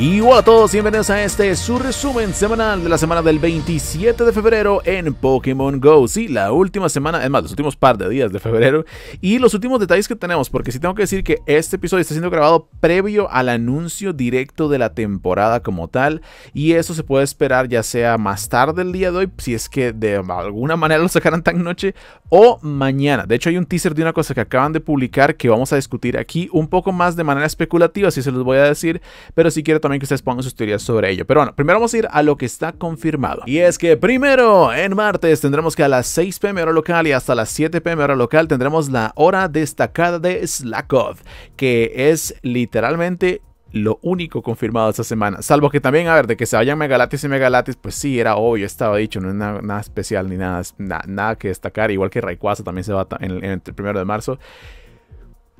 Y hola a todos, bienvenidos a este su resumen semanal de la semana del 27 de febrero en Pokémon GO. Sí, la última semana, es más, los últimos par de días de febrero y los últimos detalles que tenemos, porque sí tengo que decir que este episodio está siendo grabado previo al anuncio directo de la temporada como tal y eso se puede esperar ya sea más tarde el día de hoy, si es que de alguna manera lo sacaran tan noche o mañana. De hecho hay un teaser de una cosa que acaban de publicar que vamos a discutir aquí un poco más de manera especulativa, si se los voy a decir, pero si quieren también que ustedes pongan sus teorías sobre ello. Pero bueno, primero vamos a ir a lo que está confirmado. Y es que primero, en martes tendremos que a las 6 pm hora local y hasta las 7 pm hora local tendremos la hora destacada de Slackov, que es literalmente lo único confirmado esta semana. Salvo que también, a ver, de que se vayan Megalatis y Megalatis, pues sí, era obvio, estaba dicho, no es nada, especial ni nada, nada que destacar. Igual que Rayquaza también se va en el primero de marzo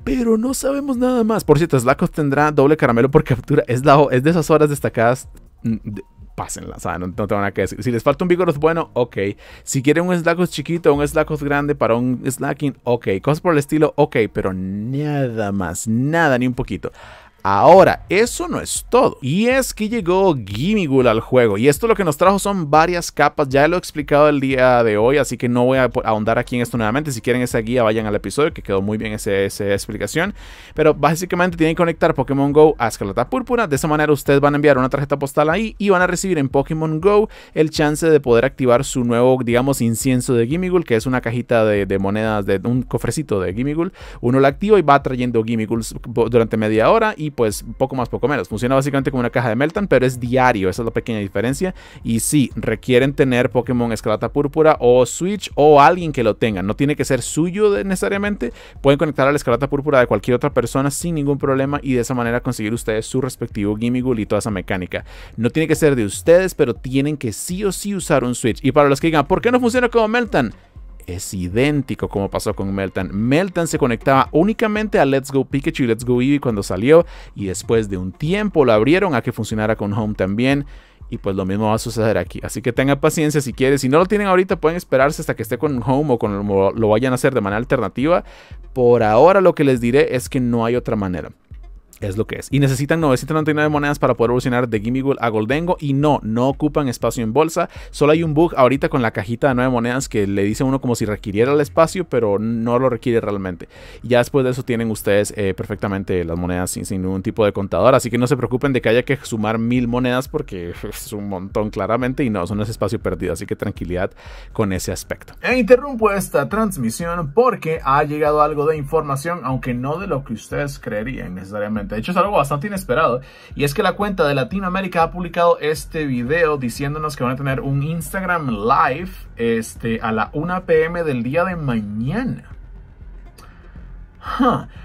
pero no sabemos nada más. Por cierto, Slackos tendrá doble caramelo por captura. Es, la, es de esas horas destacadas. Mm, pásenla, no, Si les falta un Vigoroth bueno, ok. Si quieren un Slackos chiquito, un Slackos grande para un Slacking, ok. Cosas por el estilo, ok. Pero nada más, nada, ni un poquito. Ahora, eso no es todo. Y es que llegó Gimigul al juego. Y esto lo que nos trajo son varias capas. Ya lo he explicado el día de hoy, así que no voy a ahondar aquí en esto nuevamente. Si quieren esa guía, vayan al episodio, que quedó muy bien esa explicación. Pero básicamente tienen que conectar Pokémon Go a Escarlata Púrpura. De esa manera ustedes van a enviar una tarjeta postal ahí y van a recibir en Pokémon Go el chance de poder activar su nuevo, digamos, incienso de Gimigul, que es una cajita de, monedas, de un cofrecito de Gimigul. Uno lo activa y va trayendo Gimigul durante media hora y pues poco más, poco menos. Funciona básicamente como una caja de Meltan, pero es diario, esa es la pequeña diferencia. Y sí, requieren tener Pokémon Escarlata Púrpura o Switch o alguien que lo tenga. No tiene que ser suyo necesariamente. Pueden conectar a la Escarlata Púrpura de cualquier otra persona sin ningún problema y de esa manera conseguir ustedes su respectivo Ghoul y toda esa mecánica. No tiene que ser de ustedes, pero tienen que sí o sí usar un Switch. Y para los que digan, ¿por qué no funciona como Meltan? es idéntico como pasó con Meltan. Meltan se conectaba únicamente a Let's Go Pikachu y Let's Go Eevee cuando salió y después de un tiempo lo abrieron a que funcionara con Home también. Y pues lo mismo va a suceder aquí. Así que tengan paciencia si quieren. Si no lo tienen ahorita, pueden esperarse hasta que esté con Home o con lo, lo vayan a hacer de manera alternativa. Por ahora lo que les diré es que no hay otra manera es lo que es. Y necesitan 999 monedas para poder evolucionar de Gimmigool a Goldengo. Y no, no ocupan espacio en bolsa. Solo hay un bug ahorita con la cajita de 9 monedas que le dice a uno como si requiriera el espacio, pero no lo requiere realmente. ya después de eso tienen ustedes eh, perfectamente las monedas sin, sin, ningún tipo de contador. Así que no se preocupen de que haya que sumar mil monedas porque es un montón claramente. Y no, eso no espacio perdido. Así que tranquilidad con ese aspecto. E interrumpo esta transmisión porque ha llegado algo de información, aunque no de lo que ustedes creerían necesariamente de hecho, es algo bastante inesperado. Y es que la cuenta de Latinoamérica ha publicado este video diciéndonos que van a tener un Instagram Live este, a la 1 pm del día de mañana.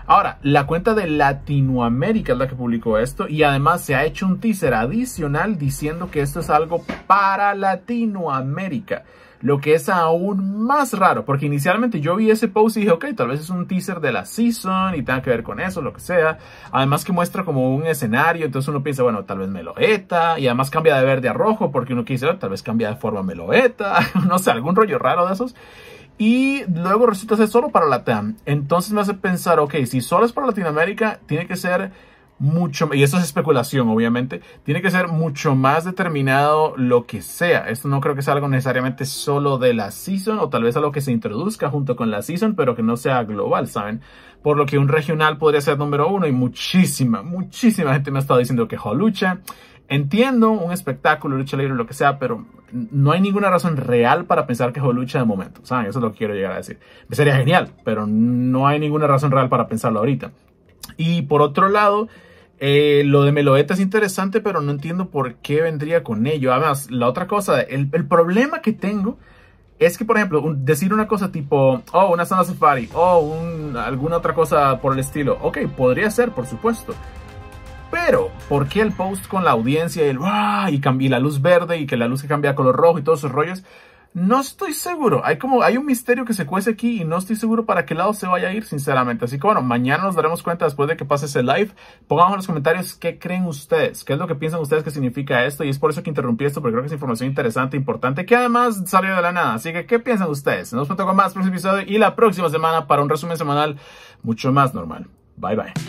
Ahora, la cuenta de Latinoamérica es la que publicó esto y además se ha hecho un teaser adicional diciendo que esto es algo para Latinoamérica. Lo que es aún más raro, porque inicialmente yo vi ese post y dije, ok, tal vez es un teaser de la season y tenga que ver con eso, lo que sea. Además que muestra como un escenario, entonces uno piensa, bueno, tal vez meloeta, y además cambia de verde a rojo, porque uno quiere, tal vez cambia de forma meloeta, no sé, algún rollo raro de esos. Y luego resulta ser solo para Latam. Entonces me hace pensar, ok, si solo es para Latinoamérica, tiene que ser mucho, y eso es especulación obviamente, tiene que ser mucho más determinado lo que sea. Esto no creo que sea algo necesariamente solo de la season o tal vez algo que se introduzca junto con la season, pero que no sea global, ¿saben? Por lo que un regional podría ser número uno y muchísima, muchísima gente me ha estado diciendo que Jolucha. Entiendo un espectáculo, lucha libre, lo que sea, pero no hay ninguna razón real para pensar que Jolucha de momento, ¿saben? Eso es lo que quiero llegar a decir. Sería genial, pero no hay ninguna razón real para pensarlo ahorita. Y por otro lado, eh, lo de Meloeta es interesante, pero no entiendo por qué vendría con ello. Además, la otra cosa, el, problema que tengo es que, por ejemplo, decir una cosa tipo, oh, una zona safari, o oh, alguna otra cosa por el estilo, ok, podría ser, por supuesto. Pero, ¿por qué el post con la audiencia y el, y, y la luz verde y que la luz se cambia a color rojo y todos esos rollos? No estoy seguro. Hay como hay un misterio que se cuece aquí y no estoy seguro para qué lado se vaya a ir, sinceramente. Así que bueno, mañana nos daremos cuenta después de que pase ese live. Pongamos en los comentarios qué creen ustedes, qué es lo que piensan ustedes que significa esto. Y es por eso que interrumpí esto, porque creo que es información interesante, importante, que además salió de la nada. Así que, ¿qué piensan ustedes? Nos vemos con más próximo episodio y la próxima semana para un resumen semanal mucho más normal. Bye bye.